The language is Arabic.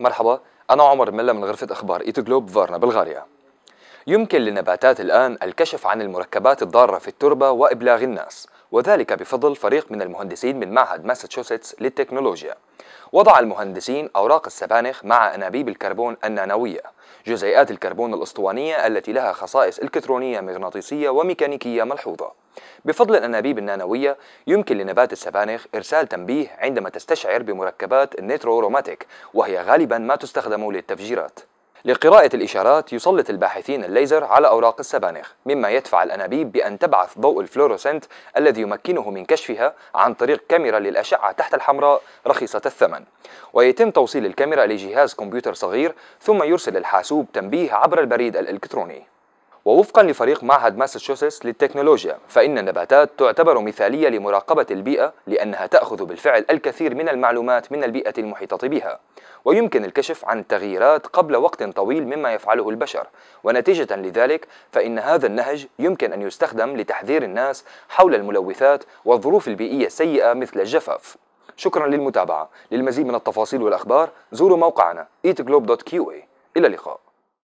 مرحبا أنا عمر ملا من غرفة أخبار إيتو جلوب فارنا بلغاريا يمكن للنباتات الآن الكشف عن المركبات الضارة في التربة وإبلاغ الناس وذلك بفضل فريق من المهندسين من معهد ماساتشوستس للتكنولوجيا وضع المهندسين أوراق السبانخ مع أنابيب الكربون النانوية جزيئات الكربون الأسطوانية التي لها خصائص إلكترونية مغناطيسية وميكانيكية ملحوظة بفضل الأنابيب النانوية يمكن لنبات السبانخ إرسال تنبيه عندما تستشعر بمركبات النيتروروماتيك وهي غالبا ما تستخدم للتفجيرات لقراءة الإشارات يسلط الباحثين الليزر على أوراق السبانخ مما يدفع الأنابيب بأن تبعث ضوء الفلوروسنت الذي يمكنه من كشفها عن طريق كاميرا للأشعة تحت الحمراء رخيصة الثمن ويتم توصيل الكاميرا لجهاز كمبيوتر صغير ثم يرسل الحاسوب تنبيه عبر البريد الإلكتروني ووفقا لفريق معهد ماساتشوستس للتكنولوجيا فإن النباتات تعتبر مثالية لمراقبة البيئة لأنها تأخذ بالفعل الكثير من المعلومات من البيئة المحيطة بها ويمكن الكشف عن التغييرات قبل وقت طويل مما يفعله البشر ونتيجة لذلك فإن هذا النهج يمكن أن يستخدم لتحذير الناس حول الملوثات والظروف البيئية السيئة مثل الجفاف شكرا للمتابعة للمزيد من التفاصيل والأخبار زوروا موقعنا eatglobe.qa إلى اللقاء